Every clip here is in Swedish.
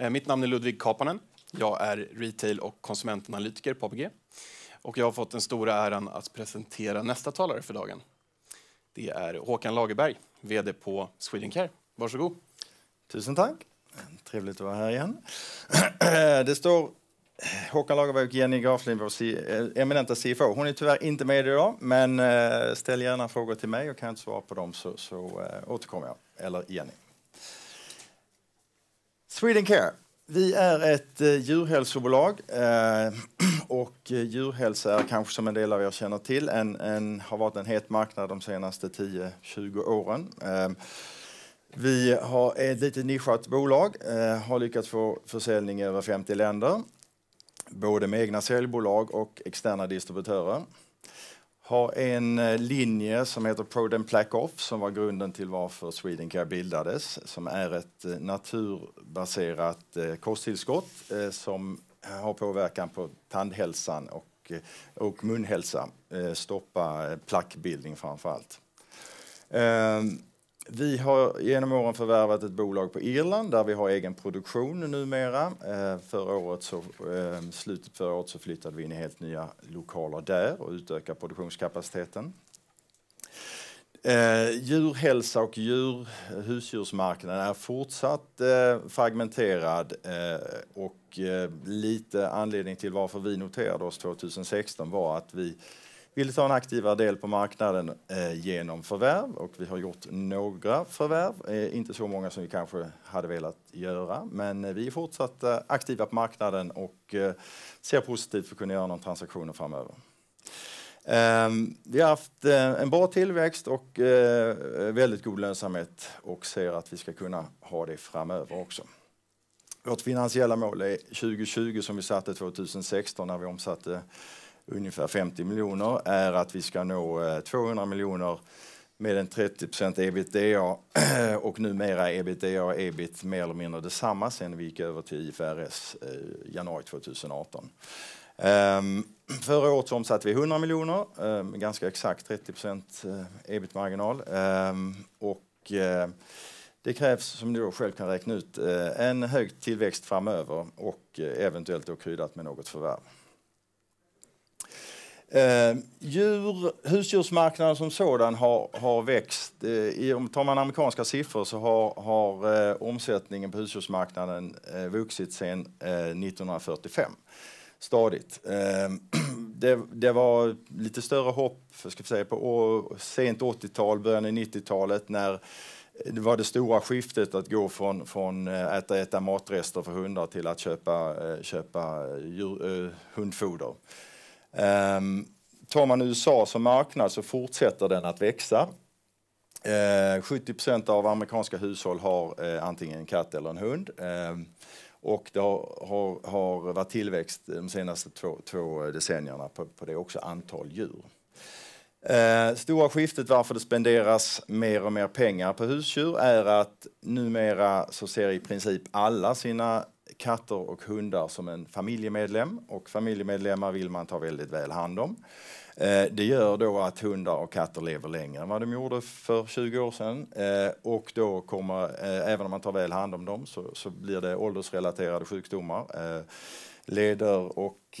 Eh, mitt namn är Ludvig Kapanen. Jag är retail och konsumentanalytiker på ABG. Och jag har fått den stora äran att presentera nästa talare för dagen. Det är Håkan Lagerberg, VD på Swedencare. Varsågod. Tusen tack. Trevligt att vara här igen. Det står Håkan Lagerberg och Jenny Graflind, vår eh, eminenta CFO. Hon är tyvärr inte med idag, men eh, ställ gärna frågor till mig och kan jag inte svara på dem så, så återkommer jag, eller Jenny. Swedencare. Vi är ett eh, djurhälsobolag eh, och eh, djurhälsa är kanske som en del av er känner till en, en har varit en het marknad de senaste 10-20 åren. Vi har ett lite nischat bolag, har lyckats få försäljning i över 50 länder, både med egna säljbolag och externa distributörer har en eh, linje som heter Proden Plack Off som var grunden till varför Swedencare bildades som är ett eh, naturbaserat eh, kosttillskott som har påverkan på tandhälsan och, och munhälsa. Stoppa plackbildning framför allt. Ehm, vi har genom åren förvärvat ett bolag på Irland där vi har egen produktion numera. Eh, förra året så, ehm, slutet förra året så flyttade vi in i helt nya lokaler där och utökade produktionskapaciteten. Eh, djurhälsa och djur, husdjursmarknaden är fortsatt eh, fragmenterad eh, och lite anledning till varför vi noterade oss 2016 var att vi vill ta en aktivare del på marknaden eh, genom förvärv och vi har gjort några förvärv, eh, inte så många som vi kanske hade velat göra, men eh, vi är fortsatt eh, aktiva på marknaden och eh, ser positivt för att kunna göra någon transaktion framöver. Ehm, vi har haft eh, en bra tillväxt och väldigt god lönsamhet och ser att vi ska kunna ha det framöver också. Vårt finansiella mål är 2020 som vi satte 2016 när vi omsatte ungefär 50 miljoner är att vi ska nå 200 eh, miljoner med en 30 ebitda och numera ebitda och ebit mer eller mindre detsamma sen vi gick över till IFRS eh, januari 2018. Ehm, förra året omsatte vi 100 miljoner, ehm, ganska exakt 30 eh, ebit-marginal. Ehm, och, eh, det krävs, som du själv kan räkna ut, eh, en hög tillväxt framöver och eventuellt då kryddat med något förvärv. Eh, djur, husdjursmarknaden som sådan har, har växt. Eh, i, om tar man amerikanska siffror så har, har eh, omsättningen på husdjursmarknaden eh, vuxit sedan 1945 eh, stadigt. Eh, det, det, var lite större hopp ska säga, på sent 80-tal, början av 90-talet när det var det stora skiftet att gå från, från eh, äta, äta matrester för hundar till att köpa, köpa djur, hundfoder. Ehm, tar man USA som marknad så fortsätter den att växa. 70 ehm, av amerikanska hushåll har eh, antingen en katt eller en hund. Ehm, och det har, har, har varit tillväxt de senaste två, två decennierna på, på, det också, antal djur. Eh, stora skiftet varför det spenderas mer och mer pengar på husdjur är att numera så ser i princip alla sina katter och hundar som en familjemedlem och familjemedlemmar vill man ta väldigt väl hand om. Eh, det gör då att hundar och katter lever längre än vad de gjorde för 20 år sedan. Eh, och då kommer, eh, även om man tar väl hand om dem så, så blir det åldersrelaterade sjukdomar, leder och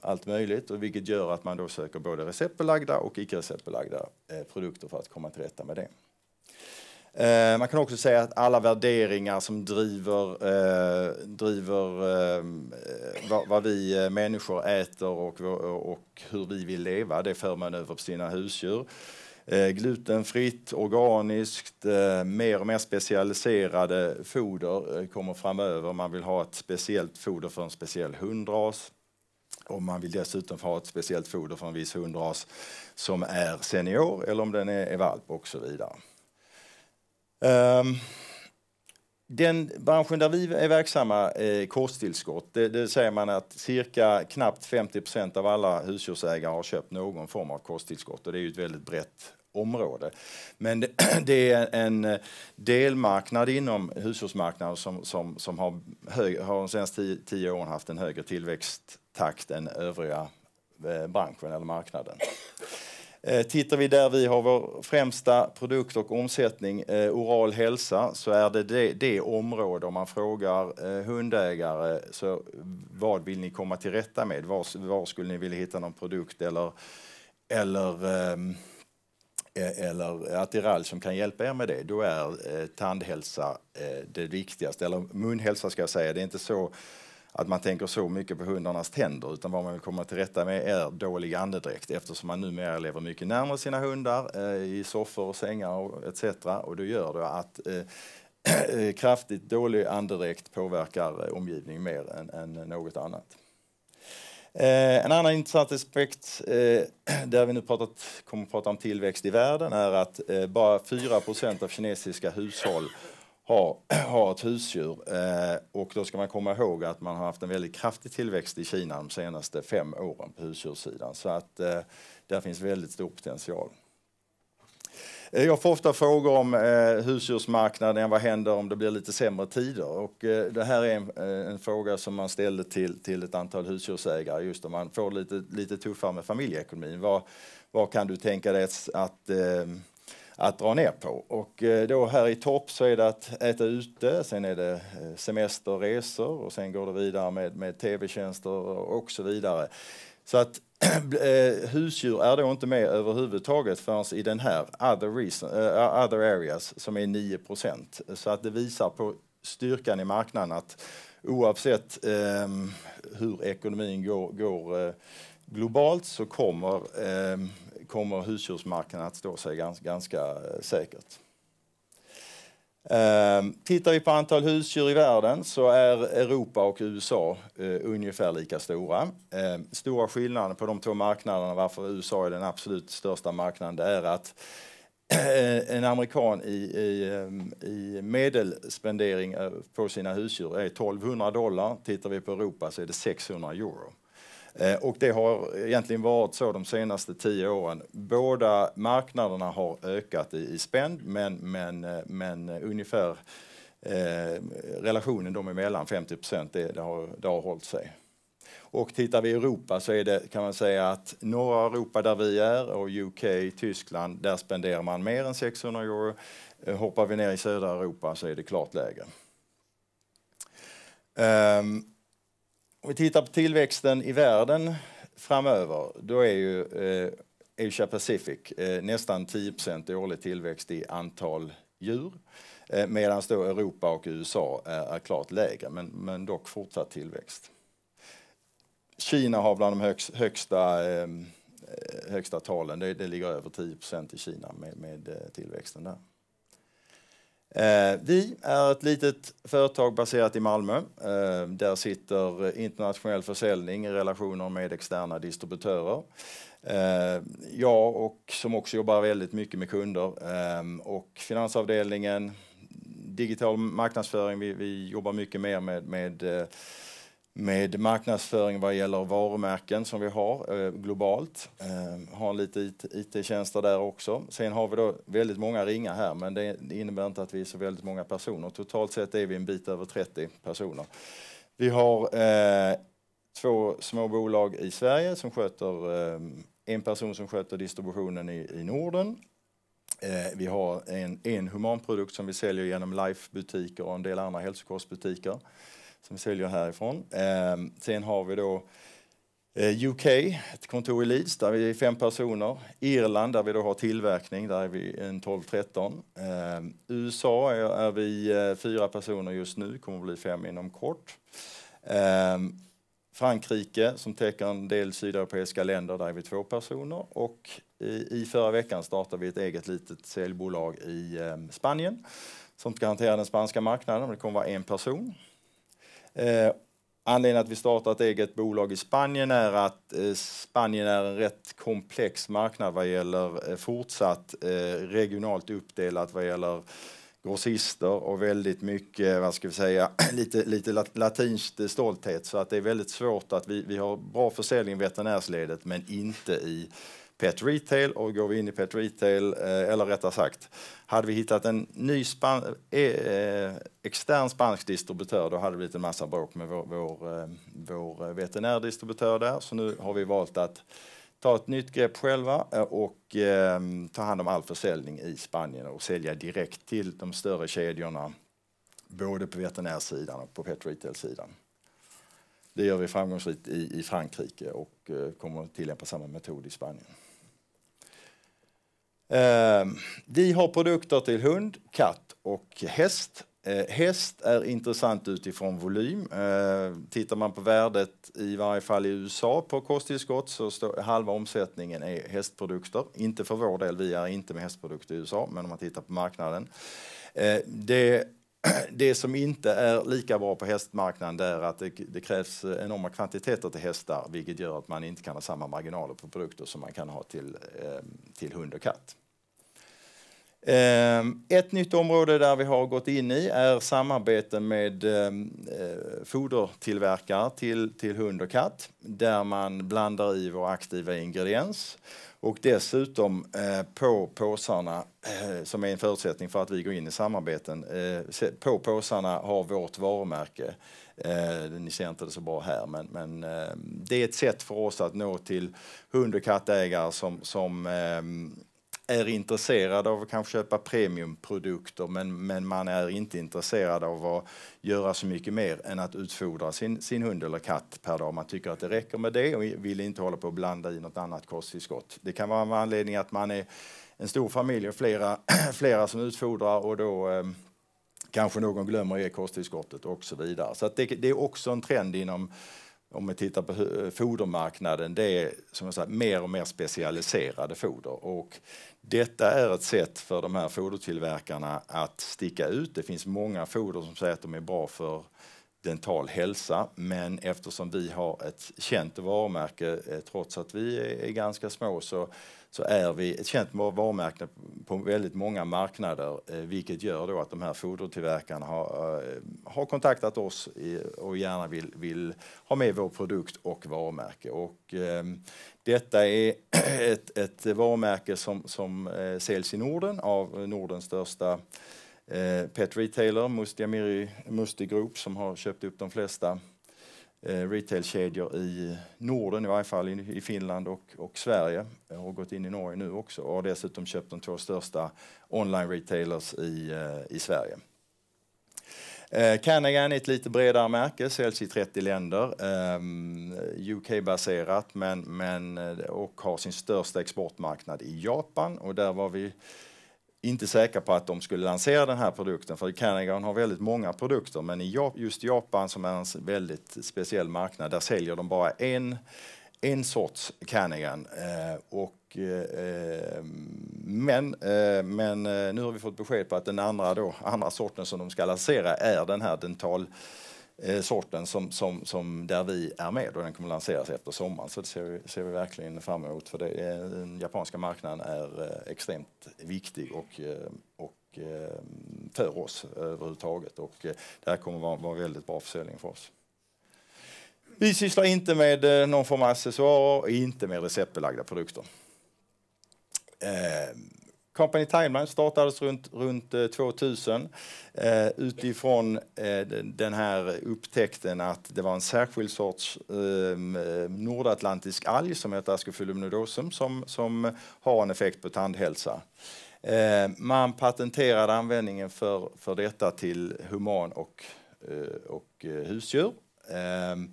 allt möjligt vilket gör att man då söker både receptbelagda och icke receptbelagda produkter för att komma till rätta med det. Eh, man kan också säga att alla värderingar som driver, eh, driver eh, vad, vad, vi eh, människor äter och, och hur vi vill leva, det för man över på sina husdjur. Eh, glutenfritt, organiskt, eh, mer och mer specialiserade foder kommer framöver. Man vill ha ett speciellt foder för en speciell hundras. Om man vill dessutom ha ett speciellt foder för en viss hundras som är senior eller om den är valp och så vidare. Um, den branschen där vi är verksamma, eh, kosttillskott, det, det, säger man att cirka knappt 50 av alla husdjursägare har köpt någon form av kosttillskott och det är ju ett väldigt brett område. Men det, det är en delmarknad inom husdjursmarknaden som, som, som har, hög, har de senaste tio, tio åren haft en högre tillväxttakt än övriga eh, branschen eller marknaden. Eh, tittar vi där vi har vår främsta produkt och omsättning, eh, oral hälsa, så är det det, det område om man frågar eh, hundägare så vad vill ni komma till rätta med? Var, var skulle ni vilja hitta någon produkt eller, eller eh, eller attiralj som kan hjälpa er med det, då är eh, tandhälsa eh, det viktigaste. Eller munhälsa ska jag säga, det är inte så att man tänker så mycket på hundarnas tänder utan vad man vill komma till rätta med är dålig andedräkt eftersom man numera lever mycket närmare sina hundar eh, i soffor och sängar och etc. Och det gör då att eh, eh, kraftigt dålig andedräkt påverkar eh, omgivningen mer än, än något annat. Eh, en annan intressant aspekt eh, där vi nu pratat, kommer att prata om tillväxt i världen är att eh, bara 4 av kinesiska hushåll har, har ett husdjur. Eh, och då ska man komma ihåg att man har haft en väldigt kraftig tillväxt i Kina de senaste fem åren på husdjurssidan. Så att eh, där finns väldigt stor potential. Eh, jag får ofta frågor om eh, husdjursmarknaden, vad händer om det blir lite sämre tider? Och, eh, det här är en, eh, en, fråga som man ställde till, till ett antal husdjursägare, just om man får lite, lite tuffare med familjeekonomin. Vad, kan du tänka dig att, att att dra ner på. Och eh, då här i topp så är det att äta ute, sen är det eh, semesterresor och sen går det vidare med, med tv-tjänster och så vidare. Så att eh, husdjur är då inte med överhuvudtaget förrän i den här other, reason, other areas som är 9 Så att det visar på styrkan i marknaden att oavsett eh, hur ekonomin går, går eh, globalt så kommer eh, kommer husdjursmarknaden att stå sig ganska, ganska eh, säkert. Ehm, tittar vi på antal husdjur i världen så är Europa och USA eh, ungefär lika stora. Ehm, stora skillnaden på de två marknaderna, varför USA är den absolut största marknaden, det är att eh, en amerikan i, i, ehm, i medelspendering eh, på sina husdjur är 1200 dollar. Tittar vi på Europa så är det 600 euro. Eh, och det har egentligen varit så de senaste tio åren. Båda marknaderna har ökat i, i spänd, men, men, eh, men ungefär eh, relationen dem emellan, 50 procent, det, det, har, det har hållit sig. Och tittar vi i Europa så är det, kan man säga att norra Europa där vi är och UK, Tyskland, där spenderar man mer än 600 euro. Eh, hoppar vi ner i södra Europa så är det klart lägre. Um, om vi tittar på tillväxten i världen framöver, då är ju eh, Asia Pacific eh, nästan 10 i årlig tillväxt i antal djur. Eh, Medan Europa och USA är, är klart lägre, men, men dock fortsatt tillväxt. Kina har bland de högst, högsta, eh, eh, högsta talen, det, det ligger över 10 i Kina med, med eh, tillväxten där. Eh, vi är ett litet företag baserat i Malmö. Eh, där sitter internationell försäljning, i relationer med externa distributörer. Eh, jag och, som också jobbar väldigt mycket med kunder och finansavdelningen, digital marknadsföring. Vi, vi jobbar mycket mer med, med med marknadsföring vad gäller varumärken som vi har eh, globalt. Eh, har lite IT-tjänster där också. Sen har vi då väldigt många ringar här men det innebär inte att vi är så väldigt många personer. Totalt sett är vi en bit över 30 personer. Vi har eh, två små bolag i Sverige som sköter eh, en person som sköter distributionen i, i Norden. Eh, vi har en, en humanprodukt som vi säljer genom Life-butiker och en del andra hälsokostbutiker som vi säljer härifrån. Ehm, sen har vi då eh, UK, ett kontor i Leeds där vi är fem personer. Irland där vi då har tillverkning, där är vi en 12-13. Eh, USA är, är vi eh, fyra personer just nu, kommer att bli fem inom kort. Eh, Frankrike som täcker en del sydeuropeiska länder, där är vi två personer. Och i, i förra veckan startade vi ett eget litet säljbolag i ehm, Spanien som ska hantera den spanska marknaden. Det kommer att vara en person. Eh, anledningen att vi startar ett eget bolag i Spanien är att eh, Spanien är en rätt komplex marknad vad gäller eh, fortsatt regionalt uppdelat vad gäller grossister och väldigt mycket, vad ska vi säga, lite, lite latinskt stolthet. Så att det är väldigt svårt att vi, vi har bra försäljning i veterinärsledet men inte i Pet Retail och går vi in i Pet Retail, eh, eller rättare sagt, hade vi hittat en ny span e-, eh, extern spansk distributör då hade det blivit en massa bråk med vår, vår, eh, vår veterinärdistributör där. Så nu har vi valt att ta ett nytt grepp själva och ta hand om all försäljning i Spanien och sälja direkt till de större kedjorna både på veterinärsidan och på pet retail-sidan. Det gör vi framgångsrikt i, i Frankrike och eh, kommer att tillämpa samma metod i Spanien. Eh, vi har produkter till hund, katt och häst. Eh, häst är intressant utifrån volym. Eh, tittar man på värdet, i varje fall i USA, på kosttillskott så står, halva omsättningen är hästprodukter. Inte för vår del, vi är inte med hästprodukter i USA, men om man tittar på marknaden. Eh, det det som inte är lika bra på hästmarknaden är att det, det, krävs enorma kvantiteter till hästar vilket gör att man inte kan ha samma marginaler på produkter som man kan ha till, ehm, till hund och katt. Ehm, ett nytt område där vi har gått in i är samarbete med ehm, eh, fodertillverkare till, till hund och katt där man blandar i vår aktiva ingrediens och dessutom eh, på påsarna, eh, som är en förutsättning för att vi går in i samarbeten, eh, på påsarna har vårt varumärke. ni ser inte det så bra här, men, men det är ett sätt för oss att nå till hund och kattägare som, som ehm, är intresserad av att kanske köpa premiumprodukter men, men man är inte intresserad av att göra så mycket mer än att utfodra sin, sin hund eller katt per dag. Man tycker att det räcker med det och vill inte hålla på att blanda i något annat kosttillskott. Det kan vara en anledning att man är en stor familj och flera, flera som utfodrar och då eh, kanske någon glömmer att ge kosttillskottet och så vidare. Så det, det, är också en trend inom om vi tittar på fodermarknaden, det är som jag sagt, mer och mer specialiserade foder. Och detta är ett sätt för de här fodertillverkarna att sticka ut. Det finns många foder som säger att de är bra för dental hälsa, men eftersom vi har ett känt varumärke, eh, trots att vi är ganska små, så, så är vi ett känt varumärke på väldigt många marknader eh, vilket gör då att de här fodertillverkarna har, eh, har kontaktat oss och gärna vill, vill ha med vår produkt och varumärke. Och, eh, detta är ett, ett varumärke som, som eh, säljs i Norden av Nordens största eh, pet retailer, Musti Amiri Musti Group, som har köpt upp de flesta Eh, retailkedjor i Norden, i varje fall i Finland och, och Sverige. Och gått in i Norge nu också och har dessutom köpt de två största online-retailers i, eh, i Sverige. Eh, Canagan är ett lite bredare märke, säljs i 30 länder. Eh, UK-baserat men, men, eh, och har sin största exportmarknad i Japan. Och där var vi inte säkra på att de skulle lansera den här produkten för Canegon har väldigt många produkter men i just Japan som är en väldigt speciell marknad där säljer de bara en, en sorts Canegon. Eh, och, eh, eh, men eh, men eh, nu har vi fått besked på att den andra, då, andra sorten som de ska lansera är den här dental Eh, sorten som, som, som där vi är med och den kommer lanseras efter sommaren. Så det ser vi, ser vi verkligen fram emot för det, den japanska marknaden är eh, extremt viktig och, eh, och för oss överhuvudtaget och det här kommer vara, vara väldigt bra försäljning för oss. Vi sysslar inte med någon form av accessoarer, inte med receptbelagda produkter. Company Timeline startades runt, runt 2000 eh, eh, utifrån eh, den här upptäckten att det var en särskild sorts ehm, eh, nordatlantisk alg som heter Ascophyllum som, som har en effekt på tandhälsa. Eh, man patenterade användningen för, för detta till human och, eh, och husdjur. Ehm,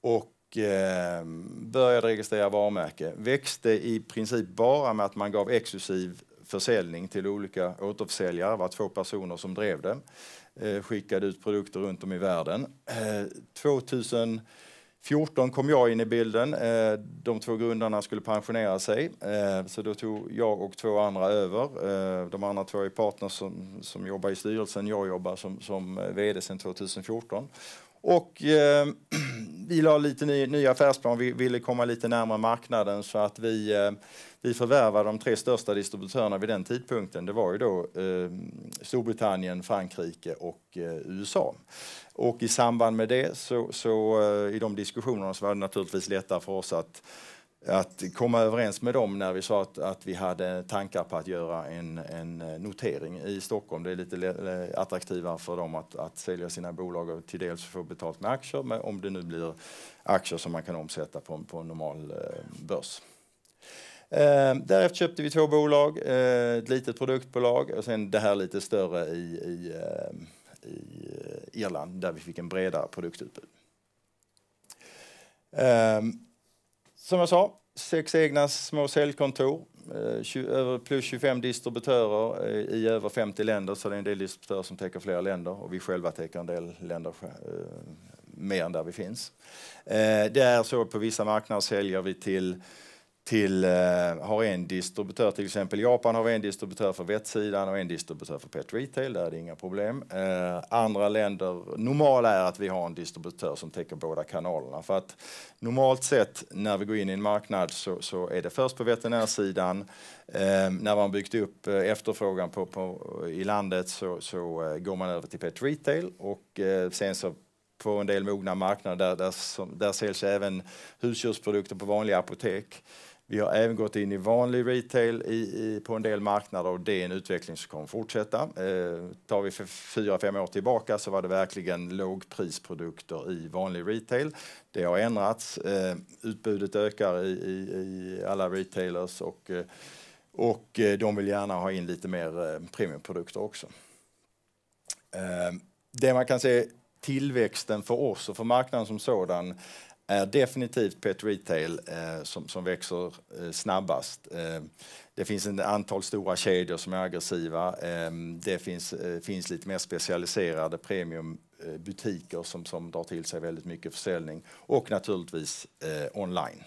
och ehm, började registrera varumärke. Växte i princip bara med att man gav exklusiv försäljning till olika återförsäljare. Det var två personer som drev det. Eh, skickade ut produkter runt om i världen. Eh, 2000 kom jag in i bilden. Eh, de två grundarna skulle pensionera sig, eh, så då tog jag och två andra över. Eh, de andra två är partners som, som jobbar i styrelsen. Jag jobbar som, som vd sedan 2014. Och eh, vi la lite ny, ny affärsplan, vi ville komma lite närmare marknaden så att vi, eh, vi förvärvade de tre största distributörerna vid den tidpunkten. Det var ju då eh, Storbritannien, Frankrike och eh, USA. Och i samband med det så, så eh, i de diskussionerna så var det naturligtvis lättare för oss att att komma överens med dem när vi sa att, att vi hade tankar på att göra en, en, eh, notering i Stockholm. Det är lite attraktivare för dem att, att sälja sina bolag och till dels få betalt med aktier, men om det nu blir aktier som man kan omsätta på, på en normal eh, börs. Eh, därefter köpte vi två bolag, eh, ett litet produktbolag och sen det här lite större i, i, eh, i eh, Irland där vi fick en bredare produktutbud. Um, som jag sa, sex egna små säljkontor, eh, plus 25 distributörer eh, i över 50 länder, så det är en del distributörer som täcker flera länder och vi själva täcker en del länder eh, mer än där vi finns. Det är så på vissa marknader säljer vi till till, eh, har en distributör, till exempel Japan har en distributör för vettsidan och en distributör för pet retail, där är det inga problem. Eh, andra länder, normala är att vi har en distributör som täcker båda kanalerna. För att normalt sett när vi går in i en marknad så, så är det först på veterinärsidan. Eh, när man byggt upp efterfrågan på, på i landet så, så, går man över till pet retail och sen så på en del mogna marknader där, där, där säljs även husdjursprodukter på vanliga apotek. Vi har även gått in i vanlig retail i, i, på en del marknader och det är en utveckling som kommer fortsätta. Eh, tar vi för fyra, fem år tillbaka så var det verkligen lågprisprodukter i vanlig retail. Det har ändrats. Eh, utbudet ökar i, i, alla retailers och, eh, och eh, de vill gärna ha in lite mer eh, premiumprodukter också. Eh, det man kan se tillväxten för oss och för marknaden som sådan är definitivt pet retail eh, som, som växer eh, snabbast. Eh, det finns ett antal stora kedjor som är aggressiva. Ehm, det finns, eh, finns lite mer specialiserade premiumbutiker eh, som, som drar till sig väldigt mycket försäljning och naturligtvis eh, online.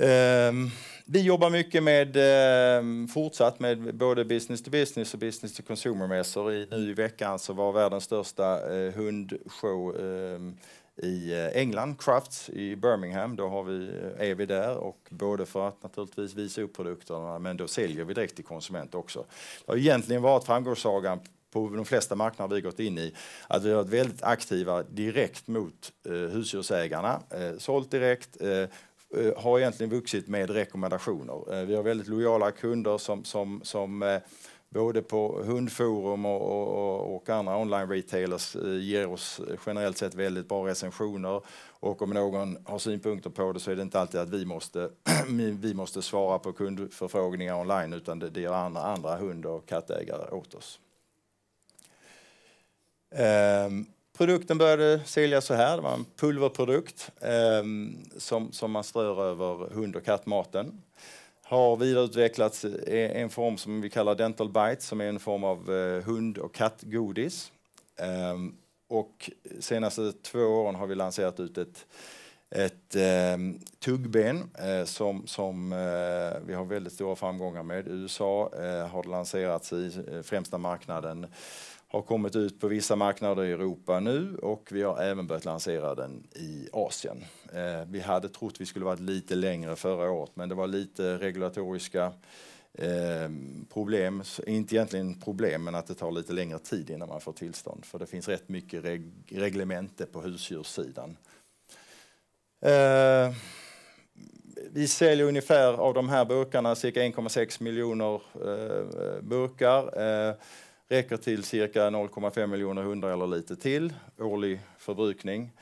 Ehm, vi jobbar mycket med ehm, fortsatt med både business to business och business to consumer mässor. Nu i veckan så var världens största hundshow i eh, England, Crafts i Birmingham. Då har vi, eh, är vi där och både för att naturligtvis visa upp produkterna men då säljer vi direkt till konsument också. Det har egentligen varit framgångssagan på de flesta marknader vi gått in i att vi har varit väldigt aktiva direkt mot eh, husdjursägarna, eh, sålt direkt eh, eh har egentligen vuxit med rekommendationer. Vi har väldigt lojala kunder som, som, som både på hundforum och, och, och andra online-retailers eh, ger oss generellt sett väldigt bra recensioner. Och om någon har synpunkter på det så är det inte alltid att vi måste, vi måste svara på kundförfrågningar online utan det, det gör andra, andra hund och kattägare åt oss. Ehm, produkten började säljas så här, det var en pulverprodukt ehm, som, som man strör över hund och kattmaten har vidareutvecklats en form som vi kallar Dental Bites som är en form av eh, hund och kattgodis. Ehm, och senaste två åren har vi lanserat ut ett, ett ehm, tuggben eh, som, som eh, vi har väldigt stora framgångar med. I USA har lanserats i främsta marknaden har kommit ut på vissa marknader i Europa nu och vi har även börjat lansera den i Asien. Eh, vi hade trott vi skulle varit lite längre förra året men det var lite regulatoriska eh, problem, inte egentligen problem men att det tar lite längre tid innan man får tillstånd för det finns rätt mycket reg reglemente på husdjurssidan. Eh, vi säljer ungefär av de här burkarna cirka 1,6 miljoner eh, burkar. Eh, räcker till cirka 0,5 miljoner hundar eller lite till årlig förbrukning.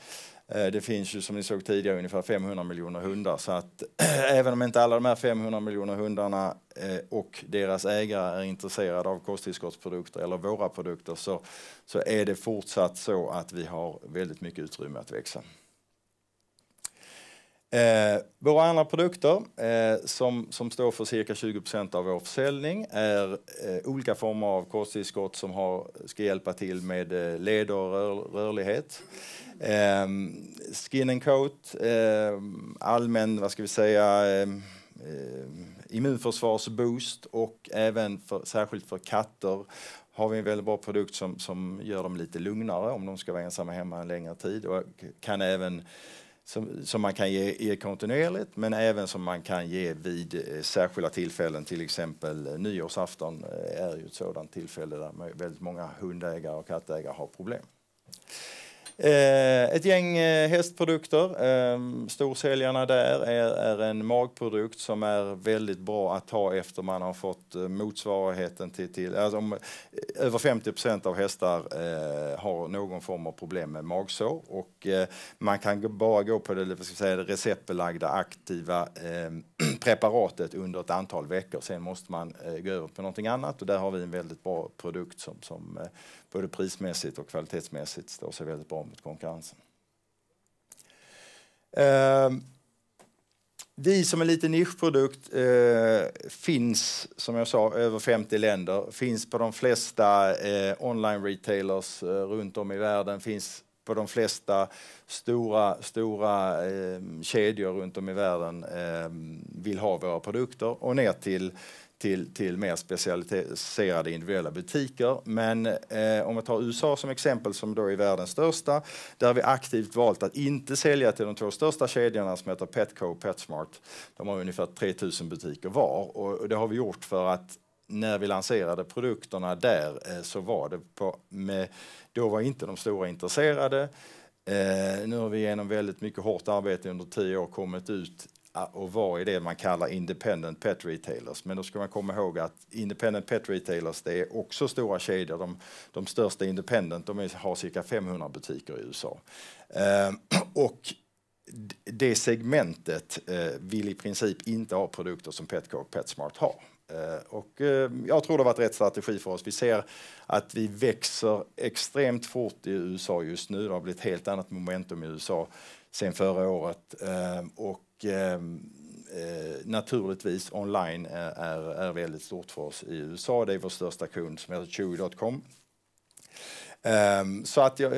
Eh, det finns ju som ni såg tidigare ungefär 500 miljoner hundar så att även om inte alla de här 500 miljoner hundarna eh, och deras ägare är intresserade av kosttillskottsprodukter eller våra produkter så, så är det fortsatt så att vi har väldigt mycket utrymme att växa. Eh, våra andra produkter eh, som, som står för cirka 20 av vår försäljning är eh, olika former av kosttillskott som har, ska hjälpa till med eh, leder och rör, rörlighet. Ehm, skin and coat, ehm, allmän, vad ska vi säga, ehm, immunförsvarsboost och även för, särskilt för katter har vi en väldigt bra produkt som, som gör dem lite lugnare om de ska vara ensamma hemma en längre tid och kan även som, som man kan ge, ge kontinuerligt men även som man kan ge vid eh, särskilda tillfällen. Till exempel eh, nyårsafton eh, är ju ett sådant tillfälle där väldigt många hundägare och kattägare har problem. Eh, ett gäng eh, hästprodukter. Ehm, storsäljarna där är, en magprodukt som är väldigt bra att ta efter man har fått eh, motsvarigheten till... till alltså om, över 50 av hästar har någon form av problem med magsår. Och, man kan bara gå på det, ska säga, det receptbelagda aktiva ehm, preparatet under ett antal veckor. Sen måste man gå över på någonting annat och där har vi en väldigt bra produkt som, som både prismässigt och kvalitetsmässigt står sig väldigt bra mot konkurrensen. Ehm, vi som en liten nischprodukt eh, finns, som jag sa, över 50 länder. Finns på de flesta eh, online-retailers eh, runt om i världen. Finns på de flesta stora, stora ehm, kedjor runt om i världen ehm, vill ha våra produkter. Och ner till till, till mer specialiserade individuella butiker. Men eh, om vi tar USA som exempel, som då är världens största, där har vi aktivt valt att inte sälja till de två största kedjorna som heter Petco och Petsmart. De har ungefär 3000 butiker var och det har vi gjort för att när vi lanserade produkterna där eh, så var det på, med, då var inte de stora intresserade. Eh, nu har vi genom väldigt mycket hårt arbete under tio år kommit ut och vara i det man kallar independent pet retailers. Men då ska man komma ihåg att independent pet retailers det är också stora kedjor. De, de största independent de har cirka 500 butiker i USA. Eh, och det segmentet eh, vill i princip inte ha produkter som Petco och Petsmart har. Eh, och eh, jag tror det har varit rätt strategi för oss. Vi ser att vi växer extremt fort i USA just nu. Det har blivit ett helt annat momentum i USA sen förra året. Eh, och Eh, eh, naturligtvis online är, är väldigt stort för oss i USA. Det är vår största kund som heter Chewy.com. Um, ehm, så att jag,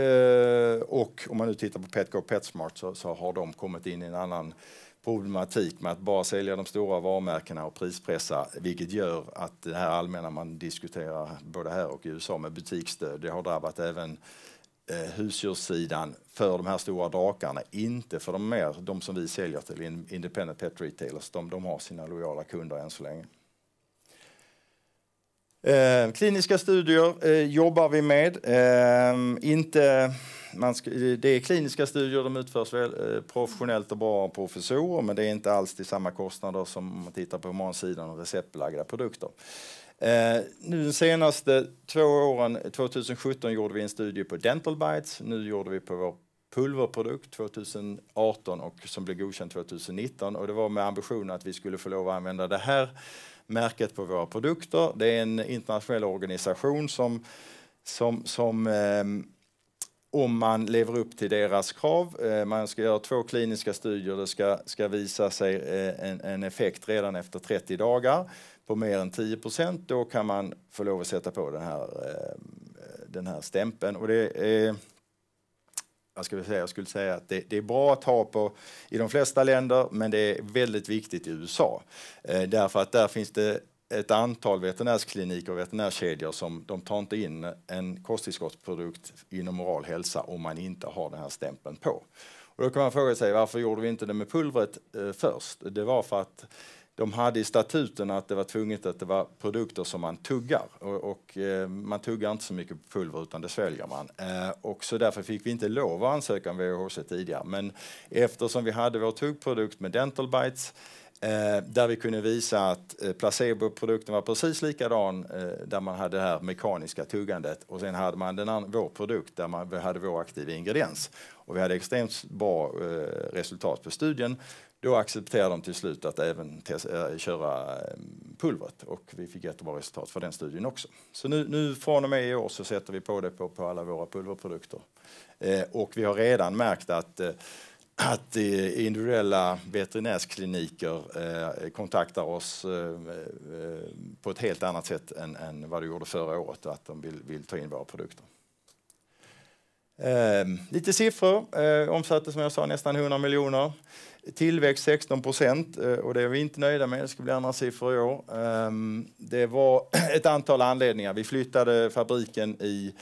uh, och om man nu tittar på Petco och Petsmart så, så, har de kommit in i en annan problematik med att bara sälja de stora varumärkena och prispressa, vilket gör att det här allmänna man diskuterar både här och i USA med butiksstöd, det har drabbat även Eh, husdjurssidan för de här stora drakarna, inte för de mer, de som vi säljer till independent pet retailers. De, de har sina lojala kunder än så länge. Eh, kliniska studier eh, jobbar vi med. Eh, inte, man ska, det är kliniska studier, de utförs väl, eh, professionellt och bra av professorer men det är inte alls till samma kostnader som om man tittar på humansidan och receptbelagda produkter. Eh, nu de senaste två åren, 2017 gjorde vi en studie på Dental Bites, nu gjorde vi på vår pulverprodukt 2018 och som blev godkänd 2019 och det var med ambitionen att vi skulle få lov att använda det här märket på våra produkter. Det är en internationell organisation som, som, som eh, om man lever upp till deras krav. Eh, man ska göra två kliniska studier. Det ska, ska visa sig eh, en, en effekt redan efter 30 dagar på mer än 10 då kan man få lov att sätta på den här, eh, den här stämpeln. Och det är, jag, skulle säga, jag skulle säga att det, det, är bra att ha på i de flesta länder, men det är väldigt viktigt i USA. Eh, därför att där finns det ett antal veterinärskliniker och veterinärkedjor som de tar inte in en kosttillskottsprodukt inom oral hälsa om man inte har den här stämpeln på. Och då kan man fråga sig varför gjorde vi inte det med pulvret eh, först? Det var för att de hade i statuten att det var tvunget att det var produkter som man tuggar. Och, och eh, man tuggar inte så mycket pulver utan det sväljer man. Eh, och så därför fick vi inte lov att ansöka om VHC tidigare. Men eftersom vi hade vår tuggprodukt med Dental Bites eh, där vi kunde visa att placeboprodukten var precis likadan där man hade det här mekaniska tuggandet och sen hade man den vår produkt där man hade vår aktiva ingrediens. Och vi hade extremt bra resultat på studien då accepterade de till slut att även eh, köra eh, pulvret och vi fick jättebra resultat för den studien också. Så nu, nu från och med i år så sätter vi på det på, på alla våra pulverprodukter. Eh, och vi har redan märkt att eh, att eh, individuella veterinärskliniker eh, kontaktar oss eh, på ett helt annat sätt än, än vad de gjorde förra året och att de vill, vill ta in våra produkter. Eh, lite siffror. Eh, omsatte som jag sa nästan 100 miljoner. Tillväxt 16 procent eh, och det är vi inte nöjda med. Det ska bli andra siffror i år. Ehm, det var ett antal anledningar. Vi flyttade fabriken i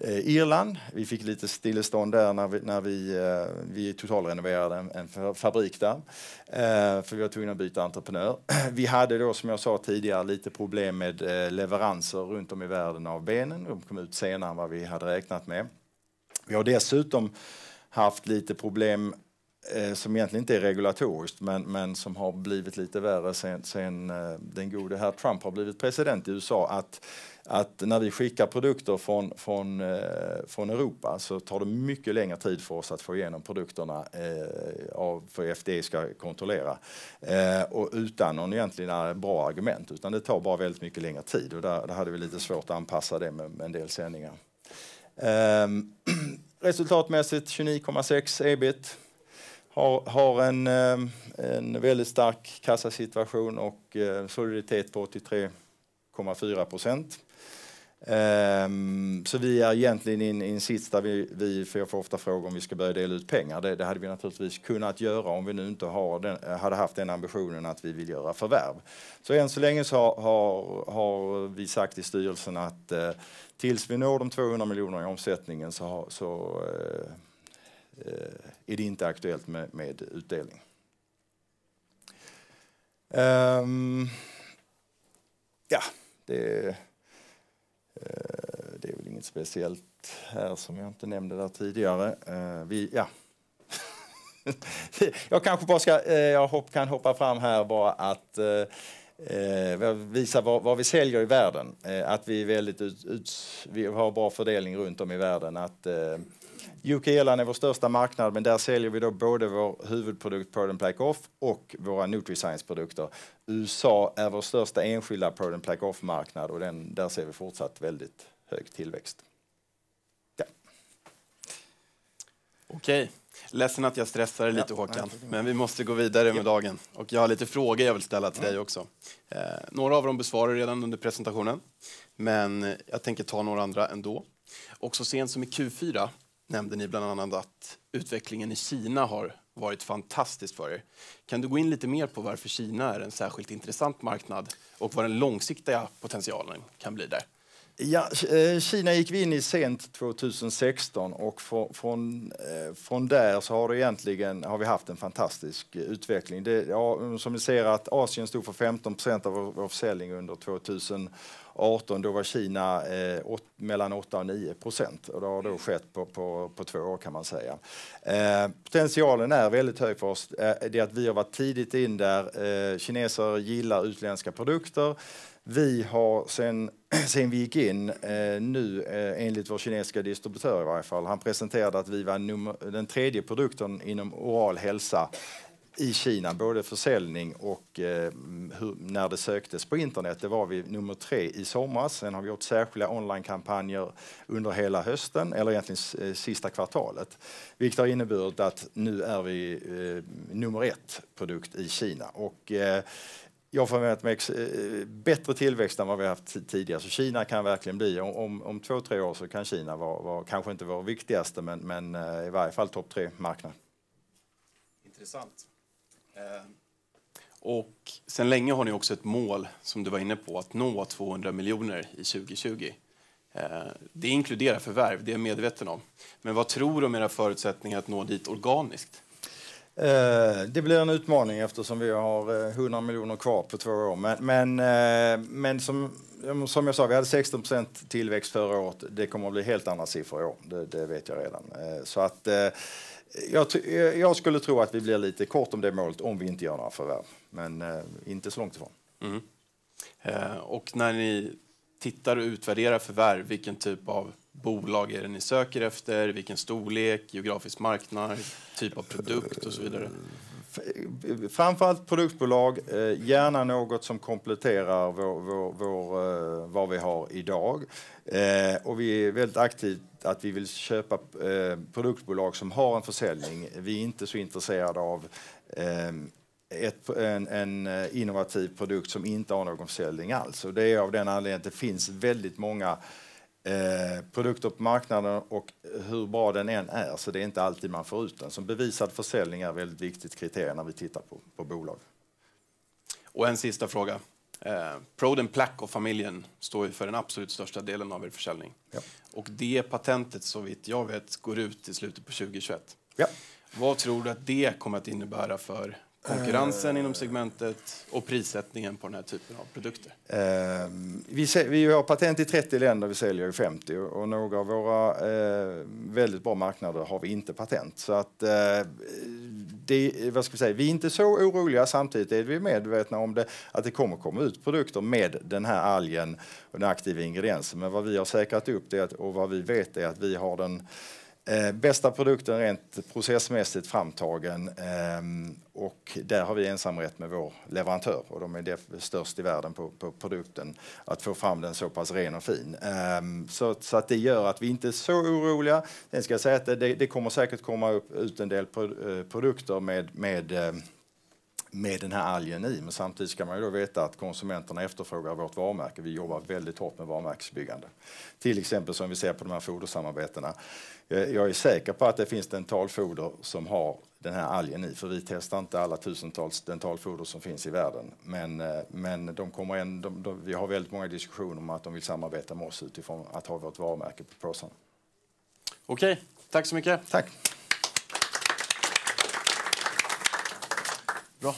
eh, Irland. Vi fick lite stillestånd där när vi, när vi, eh, vi totalrenoverade en fabrik där. Ehm, för vi var tvungna att byta entreprenör. Vi hade då, som jag sa tidigare, lite problem med leveranser runt om i världen av benen. De kom ut senare än vad vi hade räknat med. Vi har dessutom haft lite problem eh, som egentligen inte är regulatoriskt men, men som har blivit lite värre sen, sen eh, den gode herr Trump har blivit president i USA. Att, att när vi skickar produkter från, från, eh, från Europa så tar det mycket längre tid för oss att få igenom produkterna eh, av, för FDA ska kontrollera. Eh, och utan någon egentligen eh, bra argument utan det tar bara väldigt mycket längre tid och där, där hade vi lite svårt att anpassa det med, med en del sändningar. Ehm, resultatmässigt 29,6 ebit. Har, har en, ehm, en väldigt stark kassasituation och eh, soliditet på 83,4 procent. Um, så vi är egentligen i en sits där vi, vi för jag får ofta frågor om vi ska börja dela ut pengar. Det, det hade vi naturligtvis kunnat göra om vi nu inte den, eh, hade haft den ambitionen att vi vill göra förvärv. Så än så länge så har, har, har vi sagt i styrelsen att eh, tills vi når de 200 miljonerna i omsättningen så, så eh, eh, är det inte aktuellt med, med utdelning. Um, ja, det Eh, det är väl inget speciellt här som jag inte nämnde där tidigare. Eh, vi, ja. jag kanske bara ska, eh, jag kan hoppa fram här bara att visa vad, vi säljer i världen. att vi, är väldigt ut, ut, vi har bra fördelning runt om i världen. Att eh, UK Irland är vår största marknad, men där säljer vi då både vår huvudprodukt Proden Plaque Off och våra Nutriscience-produkter. USA är vår största enskilda Proden Plaque Off-marknad och den, där ser vi fortsatt väldigt hög tillväxt. Ja. Okej. Ledsen att jag stressar lite ja, Håkan, men vi måste gå vidare med dagen. Och jag har lite frågor jag vill ställa till dig mm. också. Eh, några av dem besvarar redan under presentationen, men jag tänker ta några andra ändå. Och så sent som i Q4 nämnde ni bland annat att utvecklingen i Kina har varit fantastisk för er. Kan du gå in lite mer på varför Kina är en särskilt intressant marknad och vad den långsiktiga potentialen kan bli där? Ja, eh, Kina gick vi in i sent 2016 och från, eh, från där så har, egentligen, har vi haft en fantastisk utveckling. Det, ja, mm, som ni ser att Asien stod för 15 procent av vår, försäljning under 2018. Då var Kina eh, åt, mellan 8 och 9 procent och det har då skett på, på, på två år kan man säga. Eh, potentialen är väldigt hög för oss. Eh, det att vi har varit tidigt in där. Eh, kineser gillar utländska produkter. Vi har sen, sen vi gick in, eh, nu eh, enligt vår kinesiska distributör i varje fall, han presenterade att vi var nummer, den tredje produkten inom oral hälsa i Kina, både försäljning och eh, hur, när det söktes på internet. Det var vi nummer tre i somras. Sen har vi gjort särskilda onlinekampanjer under hela hösten, eller egentligen eh, sista kvartalet. Vilket har inneburit att nu är vi eh, nummer ett produkt i Kina. Och, eh, jag förväntar mig eh, bättre tillväxt än vad vi haft tidigare. Så Kina kan verkligen bli, om, om två, tre år så kan Kina vara, vara kanske inte vår viktigaste, men, men eh, i varje fall topp tre marknad. Intressant. Eh. Och sen länge har ni också ett mål, som du var inne på, att nå 200 miljoner i 2020. det inkluderar förvärv, det är jag medveten om. Men vad tror du om era förutsättningar att nå dit organiskt? Eh, det blir en utmaning eftersom vi har 100 eh, miljoner kvar på två år. Men, men, eh, men som, som jag sa, vi hade 16 tillväxt förra året. Det kommer att bli helt andra siffror i år, det, det vet jag redan. Så att, jag, jag, skulle tro att vi blir lite kort om det målet om vi inte gör några förvärv. Men inte så långt ifrån. Mm. Och när ni tittar och utvärderar förvärv, vilken typ av bolag är det ni söker efter, vilken storlek, geografisk marknad, typ av produkt och så vidare? Framförallt produktbolag, eh, gärna något som kompletterar vår, vår, vår, eh, vad vi har idag. Eh, och vi är väldigt aktivt att vi vill köpa produktbolag som har en försäljning. Vi är inte så intresserade av ett, en, en, innovativ produkt som inte har någon försäljning alls. Och det är av den anledningen att det finns väldigt många eh, produkter på marknaden och hur bra den än är så det är inte alltid man får ut den. Så bevisad försäljning är väldigt viktigt kriterium när vi tittar på, på bolag. Och en sista fråga. Eh, Proden Plack och familjen står ju för den absolut största delen av er försäljning. Ja. Och det patentet, så vitt jag vet, går ut i slutet på 2021. Ja. Vad tror du att det kommer att innebära för konkurrensen inom segmentet och prissättningen på den här typen av produkter? Ehm, vi, har patent i 30 länder, vi säljer i 50 och några av våra eh, väldigt bra marknader har vi inte patent. Så att, eh, det, vad ska vi, säga, vi är inte så oroliga, samtidigt är vi medvetna om det, att det kommer komma ut produkter med den här algen och den aktiva ingrediensen. Men vad vi har säkrat upp det, och vad vi vet är att vi har den Eh, bästa produkten rent processmässigt framtagen eh, och där har vi ensamrätt med vår leverantör och de är det störst i världen på, på produkten att få fram den så pass ren och fin. Eh, så, så att det gör att vi inte är så oroliga. Sen ska jag säga att det, det kommer säkert komma upp ut en del eh, produkter med, med ehm, med den här algen i. Men samtidigt ska man ju då veta att konsumenterna efterfrågar vårt varumärke. Vi jobbar väldigt hårt med varumärkesbyggande. Till exempel som vi ser på de här fodersamarbetena. Eh, jag är säker på att det finns dentalfoder som har den här algen i, för vi testar inte alla tusentals dentalfoder som finns i världen. Men, eh, men de kommer en, de, de, vi har väldigt många diskussioner om att de vill samarbeta med oss utifrån att ha vårt varumärke på påsarna. Okej, tack så mycket. Tack. Bra.